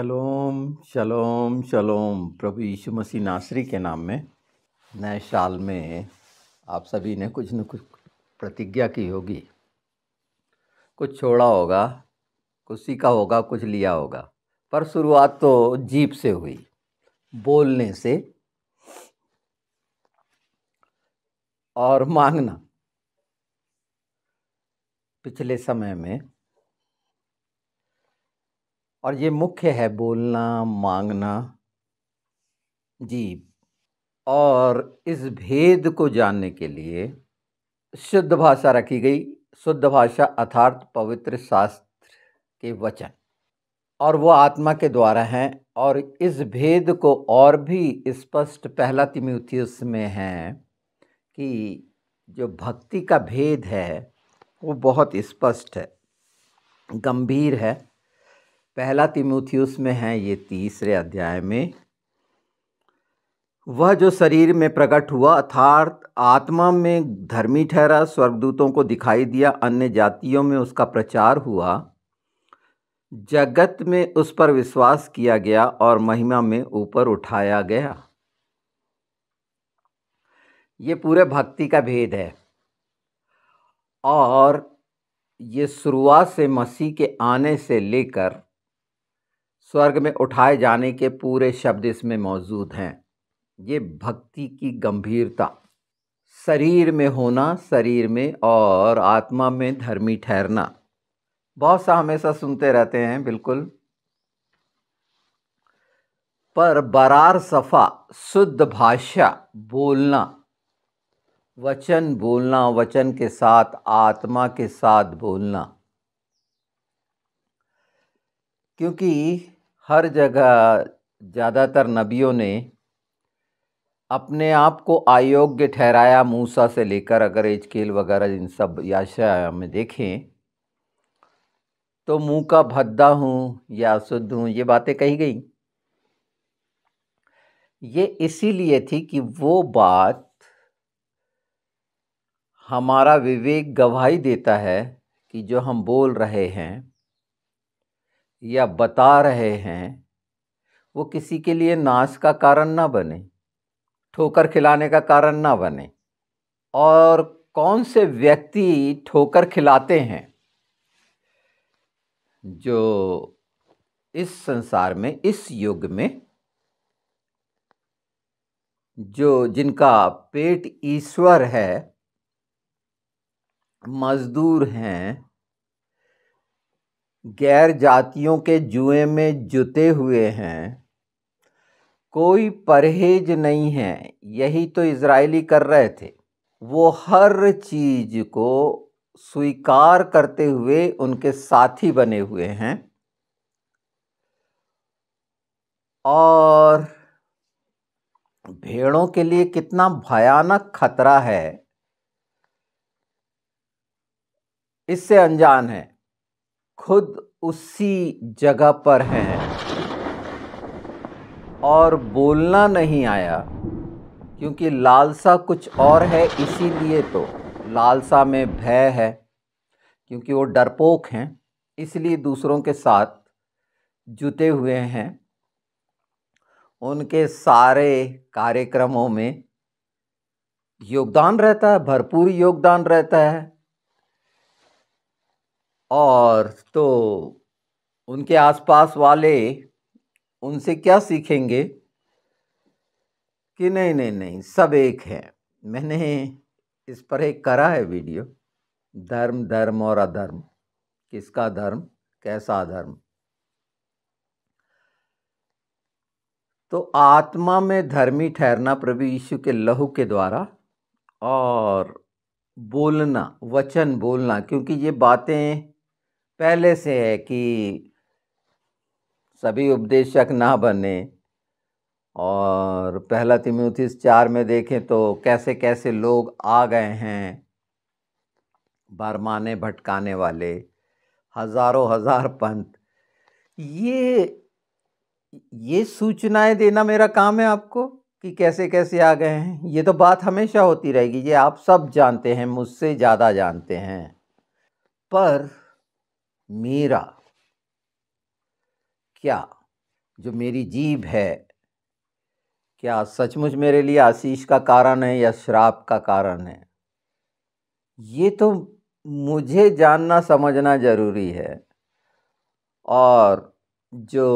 शलोम शलोम शलोम प्रभु यीशु मसीह नासरी के नाम में नए साल में आप सभी ने कुछ न कुछ प्रतिज्ञा की होगी कुछ छोड़ा होगा कुछ सीखा होगा कुछ लिया होगा पर शुरुआत तो जीप से हुई बोलने से और मांगना पिछले समय में और ये मुख्य है बोलना मांगना जी और इस भेद को जानने के लिए शुद्ध भाषा रखी गई शुद्ध भाषा अर्थार्थ पवित्र शास्त्र के वचन और वो आत्मा के द्वारा हैं और इस भेद को और भी स्पष्ट पहला तिम्यूथियस में है कि जो भक्ति का भेद है वो बहुत स्पष्ट है गंभीर है पहला तिमोथियस में है ये तीसरे अध्याय में वह जो शरीर में प्रकट हुआ अर्थात आत्मा में धर्मी ठहरा स्वर्गदूतों को दिखाई दिया अन्य जातियों में उसका प्रचार हुआ जगत में उस पर विश्वास किया गया और महिमा में ऊपर उठाया गया ये पूरे भक्ति का भेद है और ये शुरुआत से मसीह के आने से लेकर स्वर्ग में उठाए जाने के पूरे शब्द इसमें मौजूद हैं ये भक्ति की गंभीरता शरीर में होना शरीर में और आत्मा में धर्मी ठहरना बहुत सा हमेशा सुनते रहते हैं बिल्कुल पर बरार सफ़ा शुद्ध भाषा बोलना वचन बोलना वचन के साथ आत्मा के साथ बोलना क्योंकि हर जगह ज़्यादातर नबियों ने अपने आप को अयोग्य ठहराया मूसा से लेकर अगर एजकेल वगैरह इन सब याशा में देखें तो मुँह का भद्दा हूँ या शुद्ध हूँ ये बातें कही गई ये इसीलिए थी कि वो बात हमारा विवेक गवाही देता है कि जो हम बोल रहे हैं या बता रहे हैं वो किसी के लिए नाश का कारण ना बने ठोकर खिलाने का कारण ना बने और कौन से व्यक्ति ठोकर खिलाते हैं जो इस संसार में इस युग में जो जिनका पेट ईश्वर है मजदूर हैं गैर जातियों के जुए में जुते हुए हैं कोई परहेज नहीं है यही तो इसराइली कर रहे थे वो हर चीज़ को स्वीकार करते हुए उनके साथी बने हुए हैं और भेड़ों के लिए कितना भयानक खतरा है इससे अनजान है खुद उसी जगह पर हैं और बोलना नहीं आया क्योंकि लालसा कुछ और है इसीलिए तो लालसा में भय है क्योंकि वो डरपोक हैं इसलिए दूसरों के साथ जुटे हुए हैं उनके सारे कार्यक्रमों में योगदान रहता है भरपूर योगदान रहता है और तो उनके आसपास वाले उनसे क्या सीखेंगे कि नहीं नहीं नहीं सब एक है मैंने इस पर एक करा है वीडियो धर्म धर्म और अधर्म किसका धर्म कैसा धर्म तो आत्मा में धर्मी ठहरना प्रभु यीशु के लहू के द्वारा और बोलना वचन बोलना क्योंकि ये बातें पहले से है कि सभी उपदेशक ना बने और पहला तिम्यूथिस चार में देखें तो कैसे कैसे लोग आ गए हैं बरमाने भटकाने वाले हज़ारों हज़ार पंथ ये ये सूचनाएं देना मेरा काम है आपको कि कैसे कैसे आ गए हैं ये तो बात हमेशा होती रहेगी ये आप सब जानते हैं मुझसे ज़्यादा जानते हैं पर मेरा क्या जो मेरी जीभ है क्या सचमुच मेरे लिए आशीष का कारण है या श्राप का कारण है ये तो मुझे जानना समझना ज़रूरी है और जो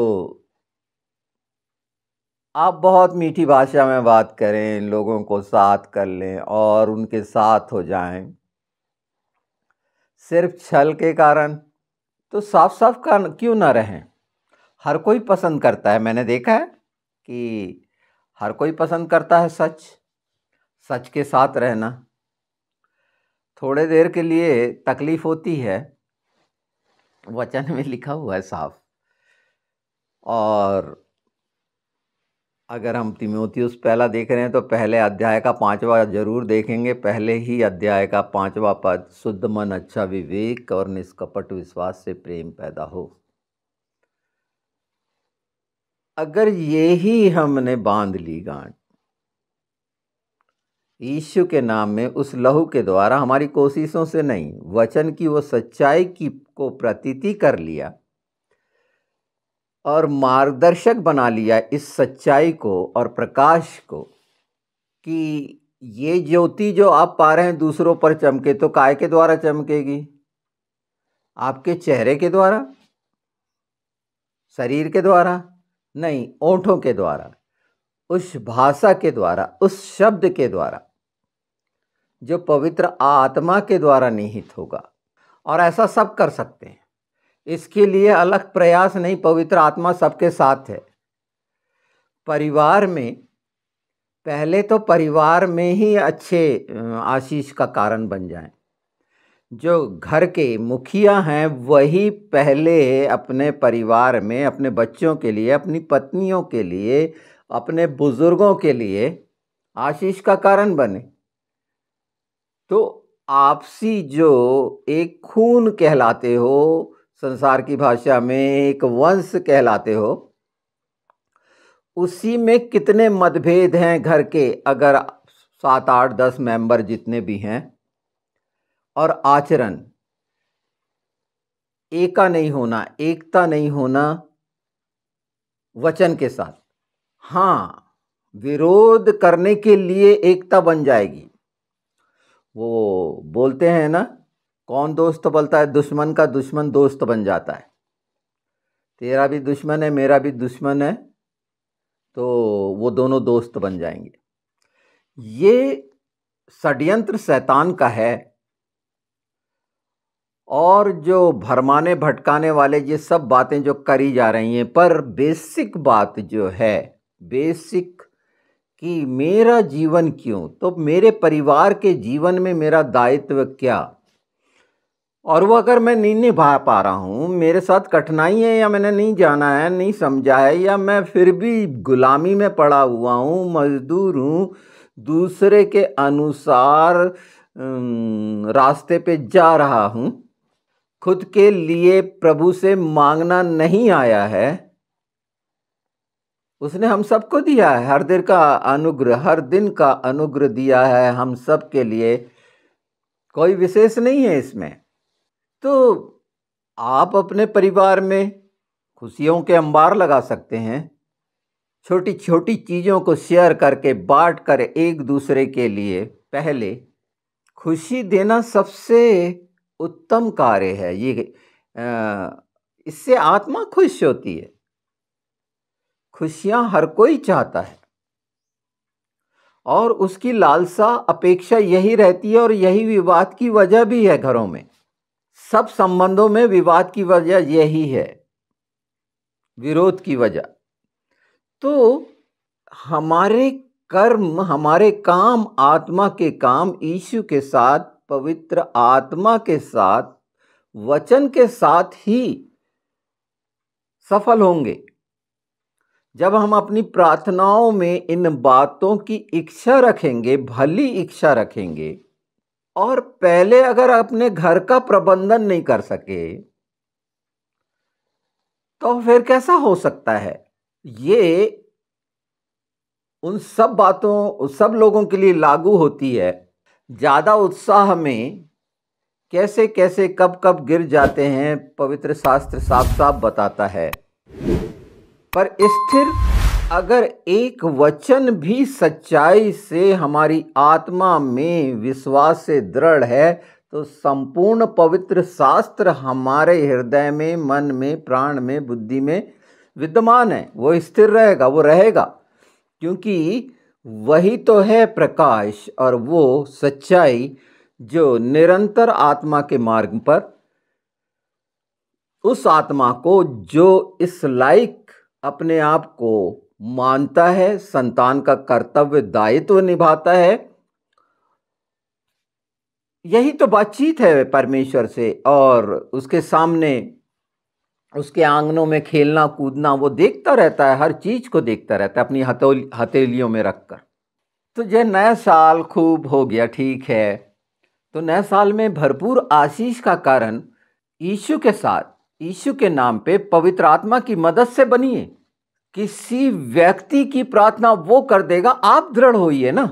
आप बहुत मीठी भाषा में बात करें लोगों को साथ कर लें और उनके साथ हो जाएं सिर्फ छल के कारण तो साफ साफ का क्यों ना रहें हर कोई पसंद करता है मैंने देखा है कि हर कोई पसंद करता है सच सच के साथ रहना थोड़े देर के लिए तकलीफ़ होती है वचन में लिखा हुआ है साफ और अगर हम तिमोथियस पहला देख रहे हैं तो पहले अध्याय का पांचवा जरूर देखेंगे पहले ही अध्याय का पांचवा पद शुद्ध मन अच्छा विवेक और निष्कपट विश्वास से प्रेम पैदा हो अगर ये ही हमने बांध ली गांठ ईश्व के नाम में उस लहू के द्वारा हमारी कोशिशों से नहीं वचन की वो सच्चाई की को प्रतीति कर लिया और मार्गदर्शक बना लिया इस सच्चाई को और प्रकाश को कि ये ज्योति जो आप पा रहे हैं दूसरों पर चमके तो काय के द्वारा चमकेगी आपके चेहरे के द्वारा शरीर के द्वारा नहीं ओंठों के द्वारा उस भाषा के द्वारा उस शब्द के द्वारा जो पवित्र आत्मा के द्वारा निहित होगा और ऐसा सब कर सकते हैं इसके लिए अलग प्रयास नहीं पवित्र आत्मा सबके साथ है परिवार में पहले तो परिवार में ही अच्छे आशीष का कारण बन जाए जो घर के मुखिया हैं वही पहले अपने परिवार में अपने बच्चों के लिए अपनी पत्नियों के लिए अपने बुज़ुर्गों के लिए आशीष का कारण बने तो आपसी जो एक खून कहलाते हो संसार की भाषा में एक वंश कहलाते हो उसी में कितने मतभेद हैं घर के अगर सात आठ दस मेंबर जितने भी हैं और आचरण एका नहीं होना एकता नहीं होना वचन के साथ हाँ विरोध करने के लिए एकता बन जाएगी वो बोलते हैं ना कौन दोस्त बोलता है दुश्मन का दुश्मन दोस्त बन जाता है तेरा भी दुश्मन है मेरा भी दुश्मन है तो वो दोनों दोस्त बन जाएंगे ये षड्यंत्र शैतान का है और जो भरमाने भटकाने वाले ये सब बातें जो करी जा रही हैं पर बेसिक बात जो है बेसिक कि मेरा जीवन क्यों तो मेरे परिवार के जीवन में मेरा दायित्व क्या और वो अगर मैं नहीं निभा पा रहा हूँ मेरे साथ कठिनाई है या मैंने नहीं जाना है नहीं समझा है या मैं फिर भी गुलामी में पड़ा हुआ हूँ मज़दूर हूँ दूसरे के अनुसार रास्ते पे जा रहा हूँ खुद के लिए प्रभु से मांगना नहीं आया है उसने हम सबको दिया है हर दिन का अनुग्रह हर दिन का अनुग्रह दिया है हम सब के लिए कोई विशेष नहीं है इसमें तो आप अपने परिवार में खुशियों के अंबार लगा सकते हैं छोटी छोटी चीज़ों को शेयर करके बांट कर एक दूसरे के लिए पहले खुशी देना सबसे उत्तम कार्य है ये इससे आत्मा खुश होती है खुशियाँ हर कोई चाहता है और उसकी लालसा अपेक्षा यही रहती है और यही विवाद की वजह भी है घरों में सब संबंधों में विवाद की वजह यही है विरोध की वजह तो हमारे कर्म हमारे काम आत्मा के काम ईशु के साथ पवित्र आत्मा के साथ वचन के साथ ही सफल होंगे जब हम अपनी प्रार्थनाओं में इन बातों की इच्छा रखेंगे भली इच्छा रखेंगे और पहले अगर अपने घर का प्रबंधन नहीं कर सके तो फिर कैसा हो सकता है ये उन सब बातों उन सब लोगों के लिए लागू होती है ज़्यादा उत्साह में कैसे कैसे कब कब गिर जाते हैं पवित्र शास्त्र साफ साफ बताता है पर स्थिर अगर एक वचन भी सच्चाई से हमारी आत्मा में विश्वास से दृढ़ है तो संपूर्ण पवित्र शास्त्र हमारे हृदय में मन में प्राण में बुद्धि में विद्यमान है वो स्थिर रहेगा वो रहेगा क्योंकि वही तो है प्रकाश और वो सच्चाई जो निरंतर आत्मा के मार्ग पर उस आत्मा को जो इस लाइक अपने आप को मानता है संतान का कर्तव्य दायित्व निभाता है यही तो बातचीत है परमेश्वर से और उसके सामने उसके आंगनों में खेलना कूदना वो देखता रहता है हर चीज़ को देखता रहता है अपनी हथेलियों में रखकर तो यह नया साल खूब हो गया ठीक है तो नए साल में भरपूर आशीष का कारण यीशु के साथ ईशु के नाम पे पवित्र आत्मा की मदद से बनिए किसी व्यक्ति की प्रार्थना वो कर देगा आप दृढ़ होइए ना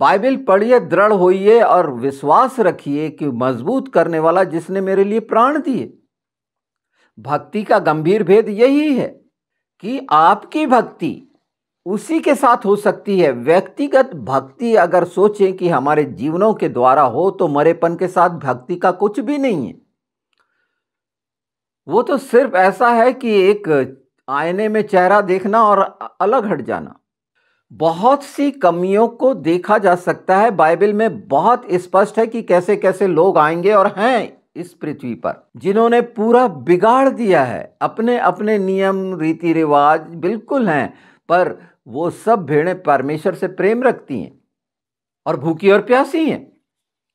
बाइबल पढ़िए दृढ़ होइए और विश्वास रखिए कि मजबूत करने वाला जिसने मेरे लिए प्राण दिए भक्ति का गंभीर भेद यही है कि आपकी भक्ति उसी के साथ हो सकती है व्यक्तिगत भक्ति अगर सोचें कि हमारे जीवनों के द्वारा हो तो मरेपन के साथ भक्ति का कुछ भी नहीं है वो तो सिर्फ ऐसा है कि एक आईने में चेहरा देखना और अलग हट जाना बहुत सी कमियों को देखा जा सकता है बाइबल में बहुत स्पष्ट है कि कैसे कैसे लोग आएंगे और हैं इस पृथ्वी पर जिन्होंने पूरा बिगाड़ दिया है अपने अपने नियम रीति रिवाज बिल्कुल हैं पर वो सब भेड़ें परमेश्वर से प्रेम रखती हैं और भूखी और प्यासी हैं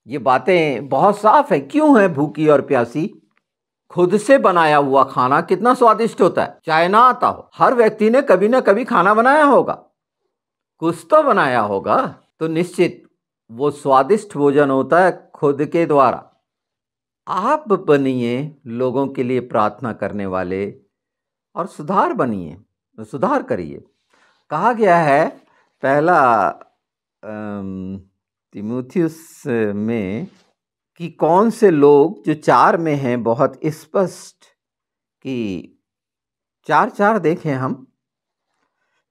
ये बातें बहुत साफ है क्यों है भूखी और प्यासी खुद से बनाया हुआ खाना कितना स्वादिष्ट होता है चाहे ना आता हो हर व्यक्ति ने कभी ना कभी खाना बनाया होगा कुछ तो बनाया होगा तो निश्चित वो स्वादिष्ट भोजन होता है खुद के द्वारा आप बनिए लोगों के लिए प्रार्थना करने वाले और सुधार बनिए सुधार करिए कहा गया है पहला तिमुथियस में कि कौन से लोग जो चार में हैं बहुत स्पष्ट कि चार चार देखें हम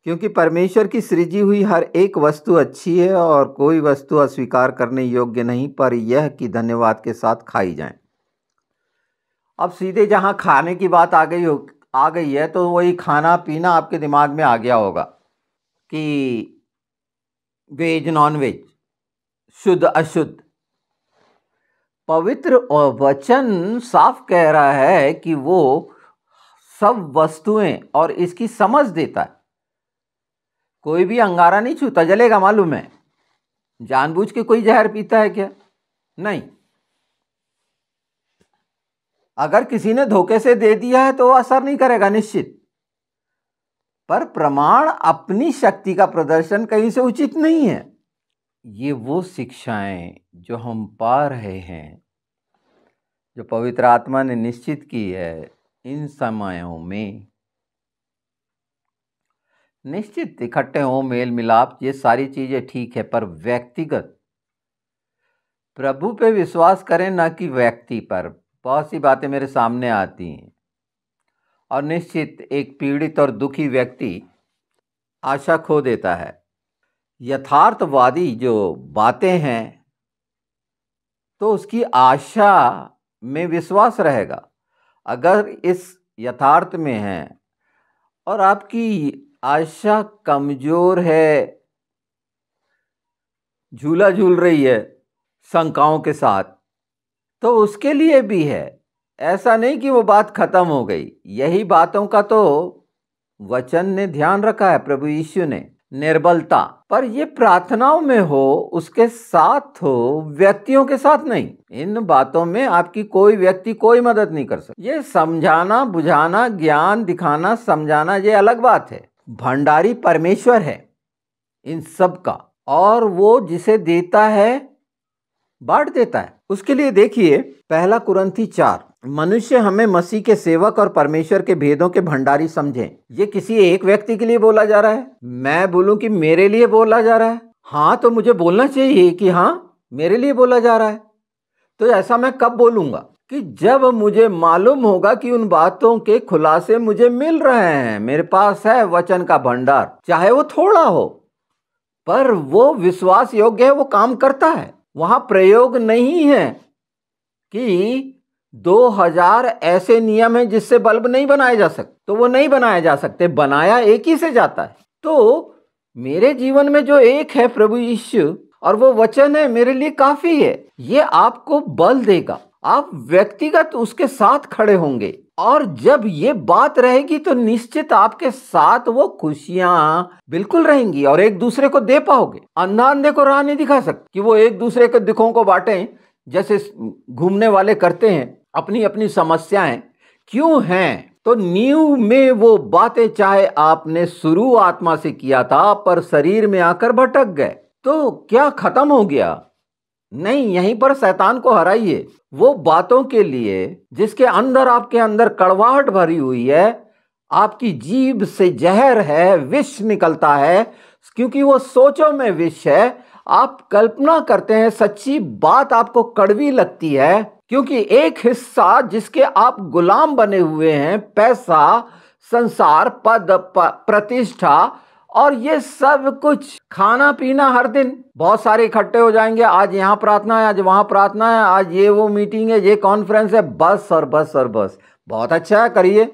क्योंकि परमेश्वर की सृजी हुई हर एक वस्तु अच्छी है और कोई वस्तु अस्वीकार करने योग्य नहीं पर यह कि धन्यवाद के साथ खाई जाए अब सीधे जहाँ खाने की बात आ गई हो आ गई है तो वही खाना पीना आपके दिमाग में आ गया होगा कि वेज नॉन वेज शुद्ध अशुद्ध पवित्र वचन साफ कह रहा है कि वो सब वस्तुएं और इसकी समझ देता है कोई भी अंगारा नहीं छूता जलेगा मालूम है जानबूझ के कोई जहर पीता है क्या नहीं अगर किसी ने धोखे से दे दिया है तो वो असर नहीं करेगा निश्चित पर प्रमाण अपनी शक्ति का प्रदर्शन कहीं से उचित नहीं है ये वो शिक्षाएं जो हम पा रहे हैं जो पवित्र आत्मा ने निश्चित की है इन समयों में निश्चित इकट्ठे हों मेल मिलाप ये सारी चीज़ें ठीक है पर व्यक्तिगत प्रभु पे विश्वास करें ना कि व्यक्ति पर बहुत सी बातें मेरे सामने आती हैं और निश्चित एक पीड़ित और दुखी व्यक्ति आशा खो देता है यथार्थवादी जो बातें हैं तो उसकी आशा में विश्वास रहेगा अगर इस यथार्थ में है और आपकी आशा कमज़ोर है झूला झूल रही है शंकाओं के साथ तो उसके लिए भी है ऐसा नहीं कि वो बात खत्म हो गई यही बातों का तो वचन ने ध्यान रखा है प्रभु यीशु ने निर्बलता पर ये प्रार्थनाओं में हो उसके साथ हो व्यक्तियों के साथ नहीं इन बातों में आपकी कोई व्यक्ति कोई मदद नहीं कर सकता ये समझाना बुझाना ज्ञान दिखाना समझाना ये अलग बात है भंडारी परमेश्वर है इन सब का और वो जिसे देता है बांट देता है उसके लिए देखिए पहला कुरंथी चार मनुष्य हमें मसीह के सेवक और परमेश्वर के भेदों के भंडारी समझें ये किसी एक व्यक्ति के लिए बोला जा रहा है मैं बोलूं कि मेरे लिए बोला जा रहा है हाँ तो मुझे बोलना चाहिए कि हाँ मेरे लिए बोला जा रहा है तो ऐसा मैं कब बोलूंगा कि जब मुझे मालूम होगा कि उन बातों के खुलासे मुझे मिल रहे हैं मेरे पास है वचन का भंडार चाहे वो थोड़ा हो पर वो विश्वास योग्य है वो काम करता है वहां प्रयोग नहीं है कि 2000 ऐसे नियम हैं जिससे बल्ब नहीं बनाए जा सकते तो वो नहीं बनाए जा सकते बनाया एक ही से जाता है तो मेरे जीवन में जो एक है प्रभु यीशु और वो वचन है मेरे लिए काफी है ये आपको बल देगा आप व्यक्तिगत उसके साथ खड़े होंगे और जब ये बात रहेगी तो निश्चित आपके साथ वो खुशियां बिल्कुल रहेंगी और एक दूसरे को दे पाओगे अंधा अंधे को राह नहीं दिखा सकते कि वो एक दूसरे के दुखों को बांटे जैसे घूमने वाले करते हैं अपनी अपनी समस्याएं क्यों हैं तो नींव में वो बातें चाहे आपने शुरू आत्मा से किया था पर शरीर में आकर भटक गए तो क्या खत्म हो गया नहीं यहीं पर शैतान को हराइए वो बातों के लिए जिसके अंदर आपके अंदर कड़वाहट भरी हुई है आपकी जीभ से जहर है विष निकलता है क्योंकि वो सोचों में विष है आप कल्पना करते हैं सच्ची बात आपको कड़वी लगती है क्योंकि एक हिस्सा जिसके आप गुलाम बने हुए हैं पैसा संसार पद प्रतिष्ठा और ये सब कुछ खाना पीना हर दिन बहुत सारे इकट्ठे हो जाएंगे आज यहाँ प्रार्थना है आज वहाँ प्रार्थना है आज ये वो मीटिंग है ये कॉन्फ्रेंस है बस और बस और बस बहुत अच्छा है करिए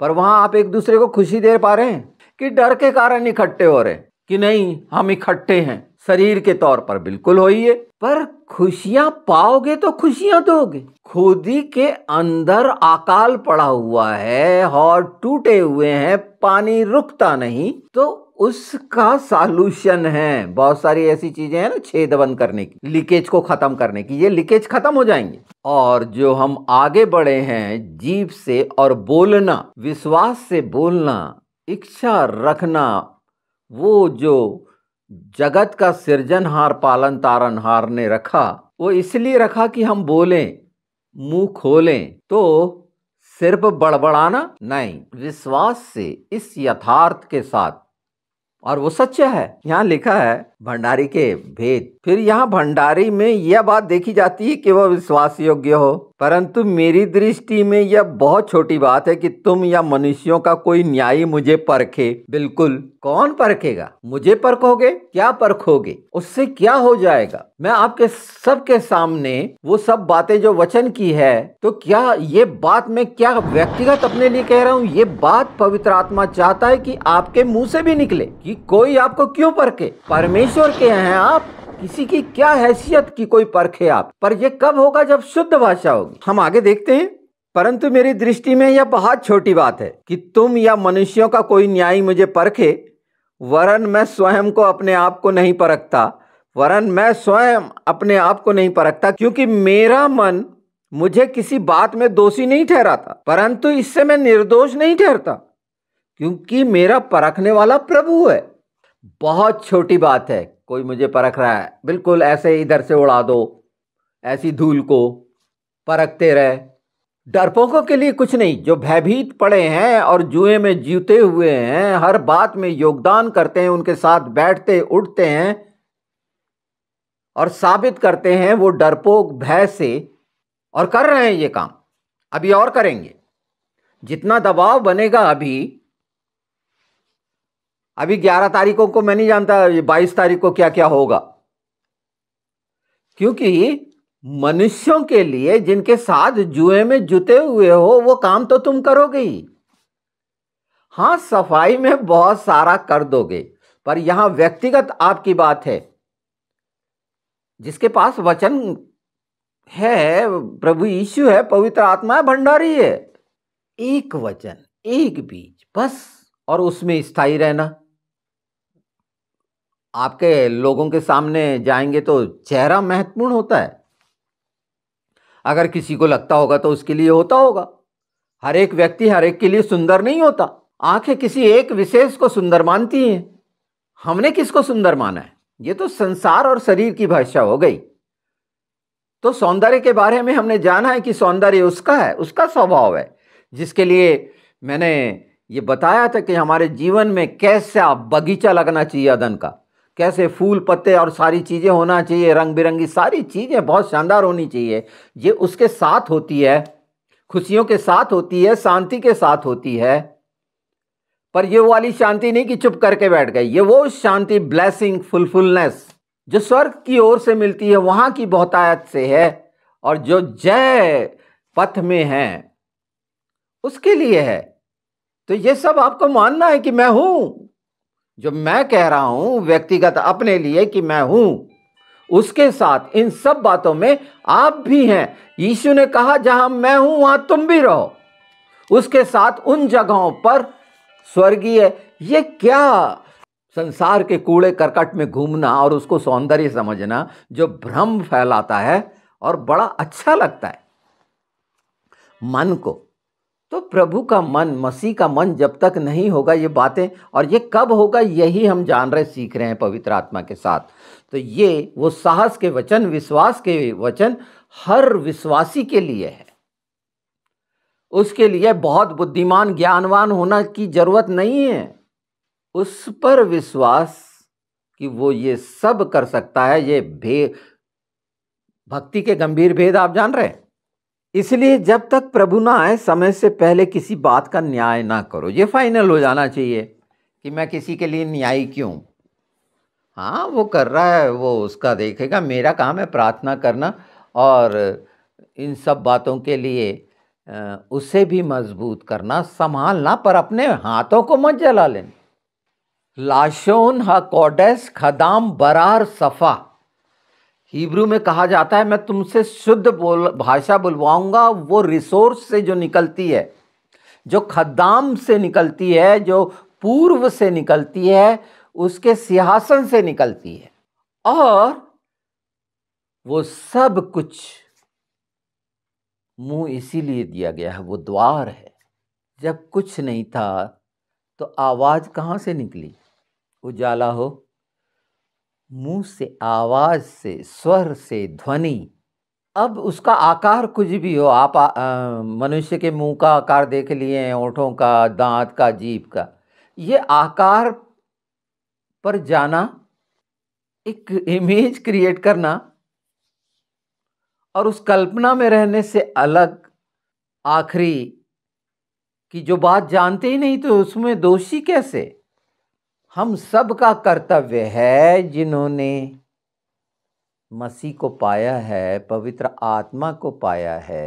पर वहाँ आप एक दूसरे को खुशी दे पा रहे हैं कि डर के कारण इकट्ठे हो रहे हैं कि नहीं हम इकट्ठे हैं शरीर के तौर पर बिल्कुल होइए पर खुशियां पाओगे तो खुशियां दोगे खुदी के अंदर अकाल पड़ा हुआ है और टूटे हुए हैं पानी रुकता नहीं तो उसका सॉल्यूशन है बहुत सारी ऐसी चीजें हैं ना छेद बंद करने की लीकेज को खत्म करने की ये लीकेज खत्म हो जाएंगे और जो हम आगे बढ़े हैं जीव से और बोलना विश्वास से बोलना इच्छा रखना वो जो जगत का सृजनहार पालन तारनहार ने रखा वो इसलिए रखा कि हम बोलें मुंह खोलें तो सिर्फ बड़बड़ाना नहीं विश्वास से इस यथार्थ के साथ और वो सच्चा है यहाँ लिखा है भंडारी के भेद फिर यहाँ भंडारी में यह बात देखी जाती है कि वह विश्वास योग्य हो परंतु मेरी दृष्टि में यह बहुत छोटी बात है कि तुम या मनुष्यों का कोई न्यायी मुझे परखे बिल्कुल कौन परखेगा मुझे परखोगे क्या परखोगे उससे क्या हो जाएगा मैं आपके सबके सामने वो सब बातें जो वचन की है तो क्या ये बात मैं क्या व्यक्तिगत अपने लिए कह रहा हूँ ये बात पवित्र आत्मा चाहता है कि आपके मुंह से भी निकले कि कोई आपको क्यों परखे परमेश्वर ईश्वर के हैं आप किसी की क्या हैसियत की कोई परख है आप पर यह कब होगा जब शुद्ध भाषा होगी हम आगे देखते हैं परंतु मेरी दृष्टि में यह बहुत छोटी बात है कि तुम या मनुष्यों का कोई न्याय मुझे परखे वरन मैं स्वयं को अपने आप को नहीं परखता वरन मैं स्वयं अपने आप को नहीं परखता क्योंकि मेरा मन मुझे किसी बात में दोषी नहीं ठहराता परंतु इससे मैं निर्दोष नहीं ठहरता क्योंकि मेरा परखने वाला प्रभु है बहुत छोटी बात है कोई मुझे परख रहा है बिल्कुल ऐसे इधर से उड़ा दो ऐसी धूल को परखते रहे डरपोकों के लिए कुछ नहीं जो भयभीत पड़े हैं और जुए में जीते हुए हैं हर बात में योगदान करते हैं उनके साथ बैठते उठते हैं और साबित करते हैं वो डरपोक भय से और कर रहे हैं ये काम अभी और करेंगे जितना दबाव बनेगा अभी अभी ग्यारह तारीखों को मैं नहीं जानता बाईस तारीख को क्या क्या होगा क्योंकि मनुष्यों के लिए जिनके साथ जुए में जुते हुए हो वो काम तो तुम करोगे ही हां सफाई में बहुत सारा कर दोगे पर यहां व्यक्तिगत आपकी बात है जिसके पास वचन है प्रभु यीशु है पवित्र आत्मा है भंडारी है एक वचन एक बीज बस और उसमें स्थायी रहना आपके लोगों के सामने जाएंगे तो चेहरा महत्वपूर्ण होता है अगर किसी को लगता होगा तो उसके लिए होता होगा हर एक व्यक्ति हर एक के लिए सुंदर नहीं होता आंखें किसी एक विशेष को सुंदर मानती हैं हमने किसको सुंदर माना है ये तो संसार और शरीर की भाषा हो गई तो सौंदर्य के बारे में हमने जाना है कि सौंदर्य उसका है उसका स्वभाव है जिसके लिए मैंने ये बताया था कि हमारे जीवन में कैसा बगीचा लगना चाहिए अदन का कैसे फूल पत्ते और सारी चीज़ें होना चाहिए रंग बिरंगी सारी चीज़ें बहुत शानदार होनी चाहिए ये उसके साथ होती है खुशियों के साथ होती है शांति के साथ होती है पर ये वाली शांति नहीं कि चुप करके बैठ गई ये वो शांति ब्लेसिंग फुलफुलनेस जो स्वर्ग की ओर से मिलती है वहाँ की बहुतायत से है और जो जय पथ में है उसके लिए है तो ये सब आपको मानना है कि मैं हूं जो मैं कह रहा हूं व्यक्तिगत अपने लिए कि मैं हूं उसके साथ इन सब बातों में आप भी हैं यीशु ने कहा जहां मैं हूं वहां तुम भी रहो उसके साथ उन जगहों पर स्वर्गीय ये क्या संसार के कूड़े करकट में घूमना और उसको सौंदर्य समझना जो भ्रम फैलाता है और बड़ा अच्छा लगता है मन को तो प्रभु का मन मसीह का मन जब तक नहीं होगा ये बातें और ये कब होगा यही हम जान रहे सीख रहे हैं पवित्र आत्मा के साथ तो ये वो साहस के वचन विश्वास के वचन हर विश्वासी के लिए है उसके लिए बहुत बुद्धिमान ज्ञानवान होना की जरूरत नहीं है उस पर विश्वास कि वो ये सब कर सकता है ये भे भक्ति के गंभीर भेद आप जान रहे हैं इसलिए जब तक प्रभु ना आए समय से पहले किसी बात का न्याय ना करो ये फाइनल हो जाना चाहिए कि मैं किसी के लिए न्यायी क्यों हाँ वो कर रहा है वो उसका देखेगा मेरा काम है प्रार्थना करना और इन सब बातों के लिए उसे भी मजबूत करना संभालना पर अपने हाथों को मत जला लेना लाशोन हकोडेस खदाम बरार सफ़ा हिब्रू में कहा जाता है मैं तुमसे शुद्ध बोल भाषा बुलवाऊंगा वो रिसोर्स से जो निकलती है जो खद्दाम से निकलती है जो पूर्व से निकलती है उसके सिंहासन से निकलती है और वो सब कुछ मुंह इसीलिए दिया गया है वो द्वार है जब कुछ नहीं था तो आवाज़ कहाँ से निकली उजाला हो मुंह से आवाज़ से स्वर से ध्वनि अब उसका आकार कुछ भी हो आप मनुष्य के मुंह का आकार देख लिए हैं ओठों का दांत का जीभ का ये आकार पर जाना एक इमेज क्रिएट करना और उस कल्पना में रहने से अलग आखिरी कि जो बात जानते ही नहीं तो उसमें दोषी कैसे हम सब का कर्तव्य है जिन्होंने मसीह को पाया है पवित्र आत्मा को पाया है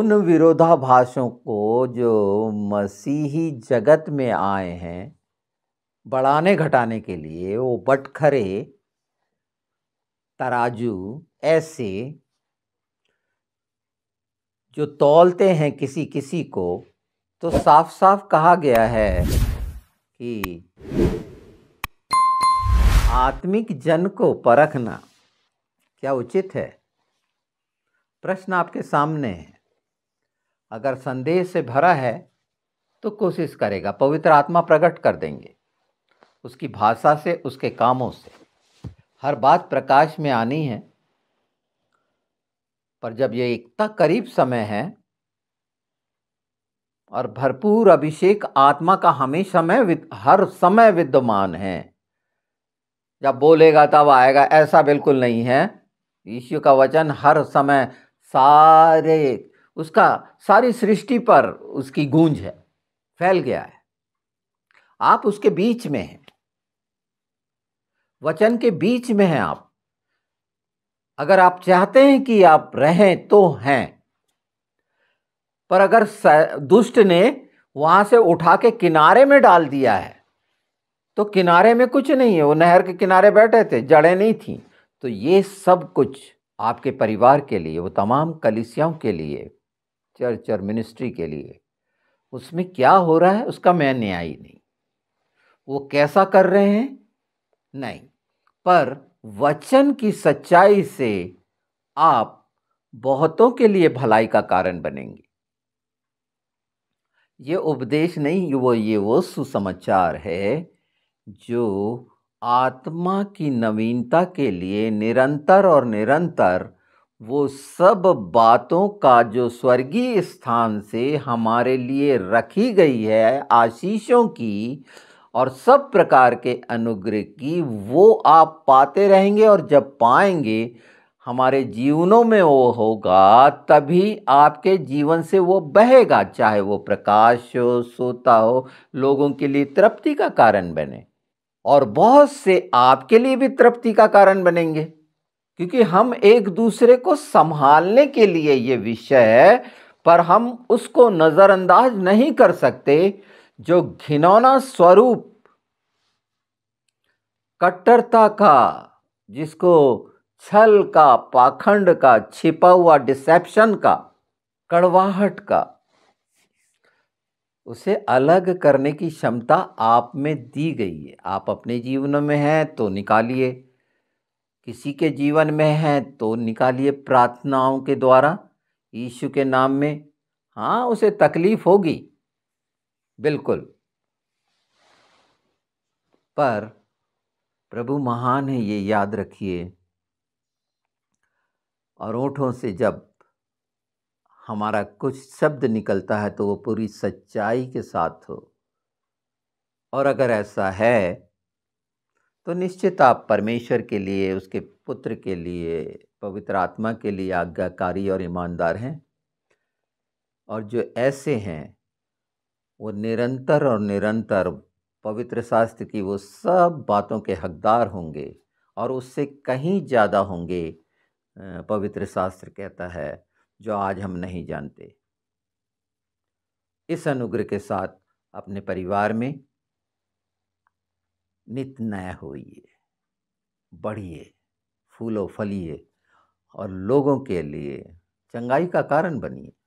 उन विरोधाभासों को जो मसीही जगत में आए हैं बढ़ाने घटाने के लिए वो बटखरे तराजू ऐसे जो तोलते हैं किसी किसी को तो साफ साफ कहा गया है कि आत्मिक जन को परखना क्या उचित है प्रश्न आपके सामने है अगर संदेश से भरा है तो कोशिश करेगा पवित्र आत्मा प्रकट कर देंगे उसकी भाषा से उसके कामों से हर बात प्रकाश में आनी है पर जब ये इतना करीब समय है और भरपूर अभिषेक आत्मा का हमेशा में हर समय विद्यमान है जब बोलेगा तब आएगा ऐसा बिल्कुल नहीं है ईश्वर का वचन हर समय सारे उसका सारी सृष्टि पर उसकी गूंज है फैल गया है आप उसके बीच में हैं वचन के बीच में हैं आप अगर आप चाहते हैं कि आप रहें तो हैं पर अगर दुष्ट ने वहाँ से उठा के किनारे में डाल दिया है तो किनारे में कुछ नहीं है वो नहर के किनारे बैठे थे जड़ें नहीं थी तो ये सब कुछ आपके परिवार के लिए वो तमाम कलिसियाओं के लिए चर्च और मिनिस्ट्री के लिए उसमें क्या हो रहा है उसका मैं न्याय नहीं वो कैसा कर रहे हैं नहीं पर वचन की सच्चाई से आप बहुतों के लिए भलाई का कारण बनेंगे ये उपदेश नहीं वो ये वो सुसमाचार है जो आत्मा की नवीनता के लिए निरंतर और निरंतर वो सब बातों का जो स्वर्गीय स्थान से हमारे लिए रखी गई है आशीषों की और सब प्रकार के अनुग्रह की वो आप पाते रहेंगे और जब पाएंगे हमारे जीवनों में वो होगा तभी आपके जीवन से वो बहेगा चाहे वो प्रकाश हो सोता हो लोगों के लिए तृप्ति का कारण बने और बहुत से आपके लिए भी तृप्ति का कारण बनेंगे क्योंकि हम एक दूसरे को संभालने के लिए ये विषय है पर हम उसको नज़रअंदाज नहीं कर सकते जो घिनौना स्वरूप कट्टरता का जिसको छल का पाखंड का छिपा हुआ डिसेप्शन का कड़वाहट का उसे अलग करने की क्षमता आप में दी गई है आप अपने जीवन में हैं तो निकालिए किसी के जीवन में हैं तो निकालिए प्रार्थनाओं के द्वारा यीशु के नाम में हाँ उसे तकलीफ होगी बिल्कुल पर प्रभु महान है ये याद रखिए और ओठों से जब हमारा कुछ शब्द निकलता है तो वो पूरी सच्चाई के साथ हो और अगर ऐसा है तो निश्चित आप परमेश्वर के लिए उसके पुत्र के लिए पवित्र आत्मा के लिए आज्ञाकारी और ईमानदार हैं और जो ऐसे हैं वो निरंतर और निरंतर पवित्र शास्त्र की वो सब बातों के हकदार होंगे और उससे कहीं ज़्यादा होंगे पवित्र शास्त्र कहता है जो आज हम नहीं जानते इस अनुग्रह के साथ अपने परिवार में नित नय होइए बढ़िए फूलो फलिए और लोगों के लिए चंगाई का कारण बनिए